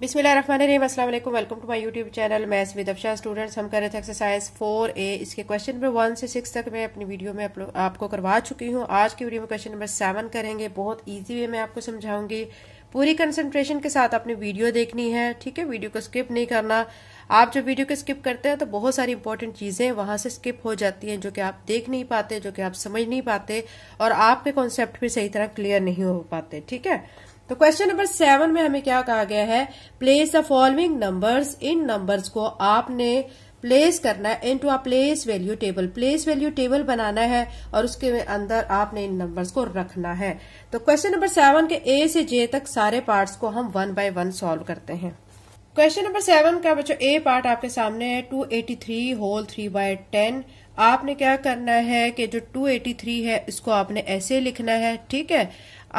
बिसमिल अस्सलाम वालेकुम welcome to my YouTube channel maths with Afsha students हम कर रहे थे एक्सरसाइज फोर ए इसके क्वेश्चन नंबर वन से सिक्स तक मैं अपनी वीडियो में आपको करवा चुकी हूँ आज की वीडियो में क्वेश्चन नंबर सेवन करेंगे बहुत ईजी वे मैं आपको समझाऊंगी पूरी कंसंट्रेशन के साथ आपने वीडियो देखनी है ठीक है वीडियो को स्किप नहीं करना आप जब वीडियो को स्किप करते हैं तो बहुत सारी इंपॉर्टेंट चीज़ें वहां से स्किप हो जाती हैं जो कि आप देख नहीं पाते जो कि आप समझ नहीं पाते और आपके कॉन्सेप्ट भी सही तरह क्लियर नहीं हो पाते ठीक है तो क्वेश्चन नंबर सेवन में हमें क्या कहा गया है प्लेस द फॉलोइंग नंबर्स इन नंबर्स को आपने प्लेस करना है into a place value table place value table बनाना है और उसके अंदर आपने इन नंबर्स को रखना है तो क्वेश्चन नंबर सेवन के ए से जे तक सारे पार्ट्स को हम वन बाय वन सॉल्व करते हैं क्वेश्चन नंबर सेवन का बच्चों ए पार्ट आपके सामने है two eighty three whole three by ten आपने क्या करना है कि जो 283 है इसको आपने ऐसे लिखना है ठीक है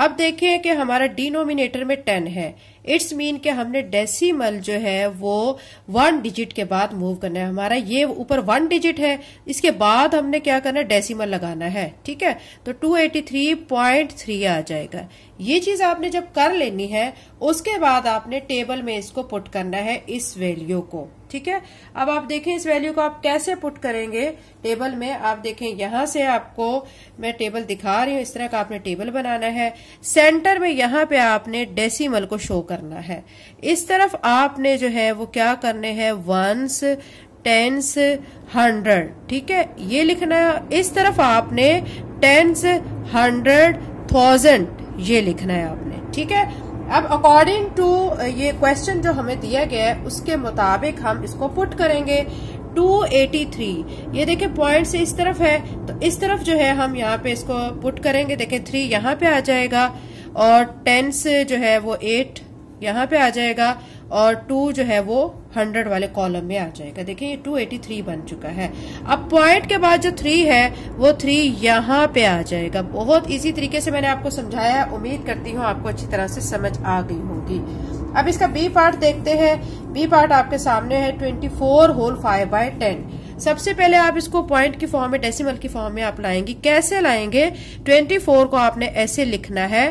अब देखिए कि हमारा डिनोमिनेटर में टेन है इट्स मीन कि हमने डेसिमल जो है वो वन डिजिट के बाद मूव करना है हमारा ये ऊपर वन डिजिट है इसके बाद हमने क्या करना है डेसिमल लगाना है ठीक है तो 283.3 आ जाएगा ये चीज आपने जब कर लेनी है उसके बाद आपने टेबल में इसको पुट करना है इस वैल्यू को ठीक है अब आप देखें इस वैल्यू को आप कैसे पुट करेंगे टेबल में आप देखें यहां से आपको मैं टेबल दिखा रही हूं इस तरह का आपने टेबल बनाना है सेंटर में यहां पे आपने डेसिमल को शो करना है इस तरफ आपने जो है वो क्या करने हैं वंस टेंस हंड्रेड ठीक है ये लिखना है इस तरफ आपने टेंस हंड्रेड थाउजेंड ये लिखना है आपने ठीक है अब अकॉर्डिंग टू uh, ये क्वेश्चन जो हमें दिया गया है उसके मुताबिक हम इसको पुट करेंगे 283 ये देखे पॉइंट से इस तरफ है तो इस तरफ जो है हम यहाँ पे इसको पुट करेंगे देखे थ्री यहाँ पे आ जाएगा और टेन से जो है वो एट यहाँ पे आ जाएगा और टू जो है वो हंड्रेड वाले कॉलम में आ जाएगा देखिए ये थ्री बन चुका है अब पॉइंट के बाद जो थ्री है वो थ्री यहाँ पे आ जाएगा बहुत इजी तरीके से मैंने आपको समझाया उम्मीद करती हूँ आपको अच्छी तरह से समझ आ गई होगी अब इसका बी पार्ट देखते हैं बी पार्ट आपके सामने है twenty four whole five by ten सबसे पहले आप इसको पॉइंट की फॉर्म में डेसिमल की फॉर्म में आप लाएंगे कैसे लाएंगे 24 को आपने ऐसे लिखना है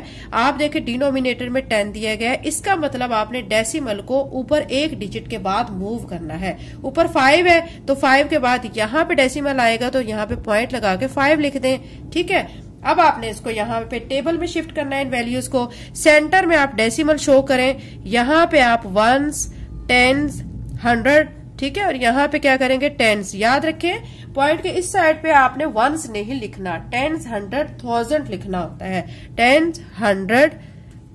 आप देखें डिनोमिनेटर में 10 दिया गया है इसका मतलब आपने डेसिमल को ऊपर एक डिजिट के बाद मूव करना है ऊपर फाइव है तो फाइव के बाद यहाँ पे डेसिमल आएगा तो यहाँ पे पॉइंट लगा के फाइव लिख दें ठीक है अब आपने इसको यहाँ पे टेबल में शिफ्ट करना है इन वैल्यूज को सेंटर में आप डेसिमल शो करें यहाँ पे आप वंस टेन्स हंड्रेड ठीक है और यहाँ पे क्या करेंगे टेंस याद रखें पॉइंट के इस साइड पे आपने वंस नहीं लिखना टेंस हंड्रेड थाउजेंड लिखना होता है टेंस हंड्रेड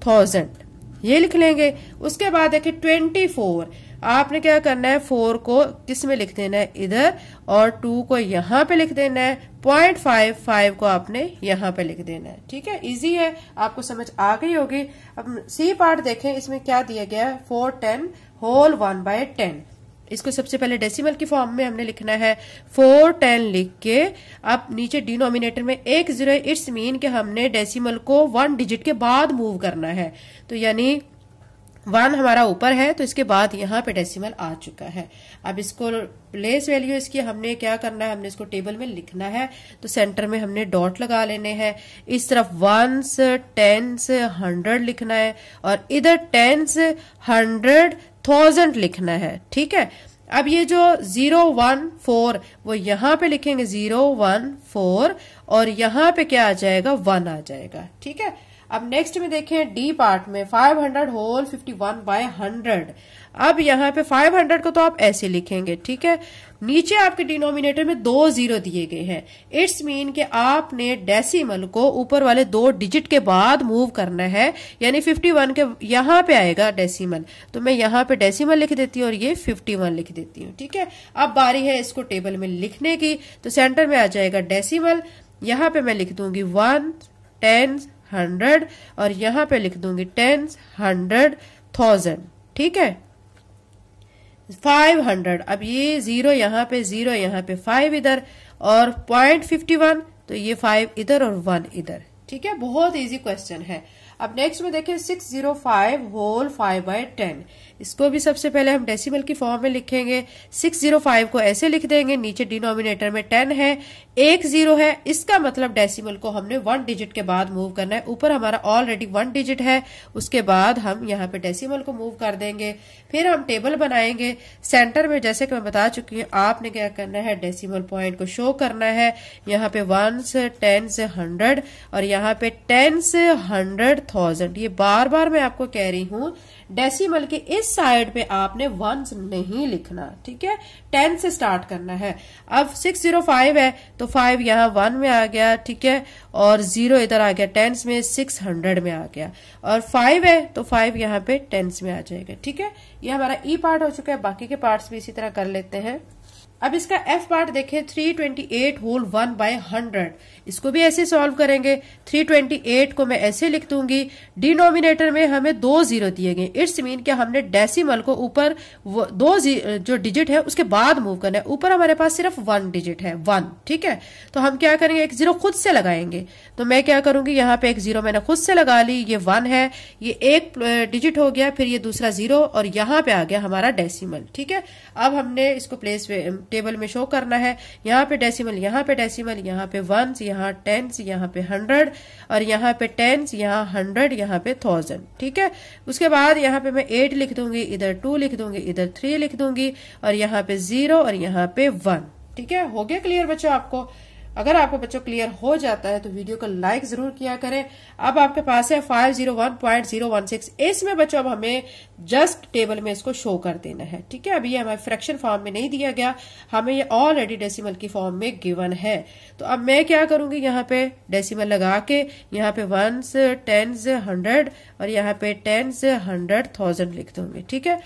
थाउजेंड ये लिख लेंगे उसके बाद देखिए ट्वेंटी फोर आपने क्या करना है फोर को किस में लिख देना है इधर और टू को यहाँ पे लिख देना है पॉइंट फाइव फाइव को आपने यहाँ पे लिख देना है ठीक है इजी है आपको समझ आ गई होगी अब सी पार्ट देखें इसमें क्या दिया गया है four ten whole one by ten इसको सबसे पहले डेसिमल की फॉर्म में हमने लिखना है फोर टेन लिख के अब नीचे डिनोमिनेटर में एक जीरो इट्स मीन के हमने डेसिमल को वन डिजिट के बाद मूव करना है तो यानी वन हमारा ऊपर है तो इसके बाद यहाँ पे डेसिमल आ चुका है अब इसको प्लेस वैल्यू इसकी हमने क्या करना है हमने इसको टेबल में लिखना है तो सेंटर में हमने डॉट लगा लेने हैं इस तरफ वंस टेंस हंड्रेड लिखना है और इधर टेंस हंड्रेड थाउजेंड लिखना है ठीक है अब ये जो जीरो वन फोर वो यहां पे लिखेंगे जीरो वन फोर और यहां पे क्या आ जाएगा वन आ जाएगा ठीक है अब नेक्स्ट में देखें डी पार्ट में 500 whole fifty one by hundred अब यहाँ पे 500 को तो आप ऐसे लिखेंगे ठीक है नीचे आपके डिनोमिनेटर में दो जीरो दिए गए हैं इट्स मीन कि आपने डेसिमल को ऊपर वाले दो डिजिट के बाद मूव करना है यानी 51 के यहाँ पे आएगा डेसिमल तो मैं यहाँ पे डेसिमल लिख देती हूँ और ये 51 लिख देती हूँ ठीक है अब बारी है इसको टेबल में लिखने की तो सेंटर में आ जाएगा डेसीमल यहाँ पे मैं लिख दूंगी वन टेन हंड्रेड और यहां पे लिख दूंगी टेन हंड्रेड थाउजेंड ठीक है फाइव हंड्रेड अब ये जीरो यहाँ पे जीरो यहाँ पे फाइव इधर और पॉइंट फिफ्टी वन तो ये फाइव इधर और वन इधर ठीक है बहुत इजी क्वेश्चन है अब नेक्स्ट में देखें six zero five whole five by ten इसको भी सबसे पहले हम डेसिमल की फॉर्म में लिखेंगे सिक्स जीरो फाइव को ऐसे लिख देंगे नीचे डिनोमिनेटर में टेन है एक जीरो है इसका मतलब डेसिमल को हमने वन डिजिट के बाद मूव करना है ऊपर हमारा ऑलरेडी वन डिजिट है उसके बाद हम यहाँ पे डेसिमल को मूव कर देंगे फिर हम टेबल बनाएंगे सेंटर में जैसे कि मैं बता चुकी हूँ आपने क्या करना है डेसिमल पॉइंट को शो करना है यहाँ पे वन से टेन से हंड्रेड और यहाँ पे टेन से हंड्रेड थाउजेंड ये बार बार मैं आपको कह रही हूं डेसिमल के इस साइड पे आपने वंस नहीं लिखना ठीक है टेन से स्टार्ट करना है अब सिक्स जीरो फाइव है तो फाइव यहाँ वन में आ गया ठीक है और जीरो इधर आ गया टेंस में सिक्स हंड्रेड में आ गया और फाइव है तो फाइव यहाँ पे टेंस में आ जाएगा ठीक है ये हमारा ई e पार्ट हो चुका है बाकी के पार्ट्स भी इसी तरह कर लेते हैं अब इसका एफ पार्ट देखें 328 होल वन बाय हंड्रेड इसको भी ऐसे सॉल्व करेंगे 328 को मैं ऐसे लिख दूंगी डिनोमिनेटर में हमें दो जीरो दिए गए इट्स मीन कि हमने डेसिमल को ऊपर दो जो डिजिट है उसके बाद मूव करना है ऊपर हमारे पास सिर्फ वन डिजिट है वन ठीक है तो हम क्या करेंगे एक जीरो खुद से लगाएंगे तो मैं क्या करूंगी यहाँ पे एक जीरो मैंने खुद से लगा ली ये वन है ये एक डिजिट हो गया फिर ये दूसरा जीरो और यहाँ पे आ गया हमारा डेसीमल ठीक है अब हमने इसको प्लेस टेबल में शो करना है यहाँ पे डेसिमल यहाँ पे डेसिमल यहाँ पे वंस यहाँ टेंस यहाँ पे हंड्रेड और यहाँ पे टेंस यहाँ हंड्रेड यहाँ पे थाउजेंड ठीक है उसके बाद यहाँ पे मैं एट लिख दूंगी इधर टू लिख दूंगी इधर थ्री लिख दूंगी और यहाँ पे जीरो और यहाँ पे वन ठीक है हो गया क्लियर बच्चों आपको अगर आपको बच्चों क्लियर हो जाता है तो वीडियो को लाइक जरूर किया करें अब आपके पास है five zero one point zero one six इसमें बच्चों अब हमें जस्ट टेबल में इसको शो कर देना है ठीक है अभी ये हमारे फ्रैक्शन फॉर्म में नहीं दिया गया हमें ये ऑलरेडी डेसिमल की फॉर्म में गिवन है तो अब मैं क्या करूंगी यहाँ पे डेसीमल लगा के यहाँ पे वंस टेन्स हंड्रेड और यहाँ पे टेन्स हंड्रेड थाउजेंड लिख दूंगी ठीक है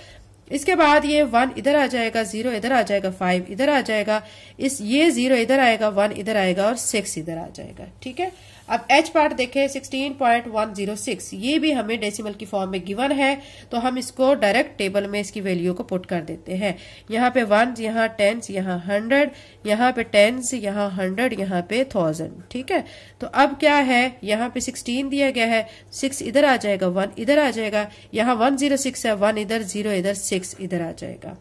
इसके बाद ये वन इधर आ जाएगा जीरो इधर आ जाएगा फाइव इधर आ जाएगा इस ये जीरो इधर आएगा वन इधर आएगा और सिक्स इधर आ जाएगा ठीक है अब एच पार्ट देखें 16.106 ये भी हमें डेसिमल की फॉर्म में गिवन है तो हम इसको डायरेक्ट टेबल में इसकी वैल्यू को पुट कर देते हैं यहाँ पे वन यहाँ टेंस यहाँ हंड्रेड यहाँ पे टेंस यहाँ हंड्रेड यहाँ पे थाउजेंड ठीक है तो अब क्या है यहाँ पे सिक्सटीन दिया गया है सिक्स इधर आ जाएगा वन इधर आ जाएगा यहाँ वन जीरो सिक्स है वन इधर जीरो इधर सिक्स इधर आ जाएगा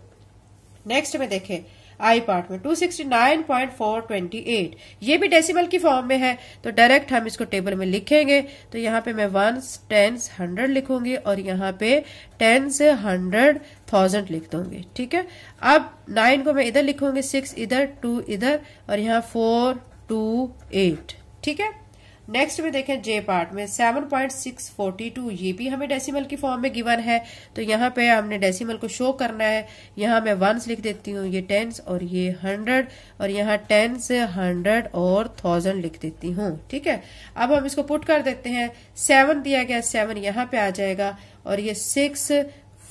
नेक्स्ट में देखे आई पार्ट में 269.428 ये भी डेसिमल की फॉर्म में है तो डायरेक्ट हम इसको टेबल में लिखेंगे तो यहाँ पे मैं वन टेंस हंड्रेड लिखूंगी और यहाँ पे टेन से हंड्रेड थाउजेंड लिख दूंगी ठीक है अब नाइन को मैं इधर लिखूंगी सिक्स इधर टू इधर और यहाँ फोर टू एट ठीक है नेक्स्ट में देखें जे पार्ट में 7.642 ये भी हमें डेसिमल की फॉर्म में गिवन है तो यहाँ पे हमने डेसिमल को शो करना है यहाँ मैं वंस लिख देती हूँ ये टेंस और ये हंड्रेड और यहाँ टेंस हंड्रेड और थाउजेंड लिख देती हूँ ठीक है अब हम इसको पुट कर देते हैं सेवन दिया गया सेवन यहाँ पे आ जाएगा और ये सिक्स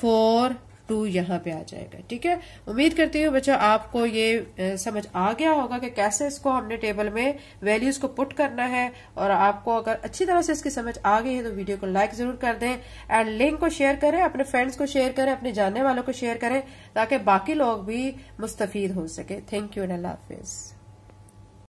फोर टू यहाँ पे आ जाएगा ठीक है उम्मीद करती हूँ बच्चों आपको ये समझ आ गया होगा कि कैसे इसको हमने टेबल में वैल्यूज को पुट करना है और आपको अगर अच्छी तरह से इसकी समझ आ गई है तो वीडियो को लाइक जरूर कर दें एंड लिंक को शेयर करें अपने फ्रेंड्स को शेयर करें अपने जानने वालों को शेयर करें ताकि बाकी लोग भी मुस्तफ़ हो सके थैंक यू एंड अल्लाह हाफिज़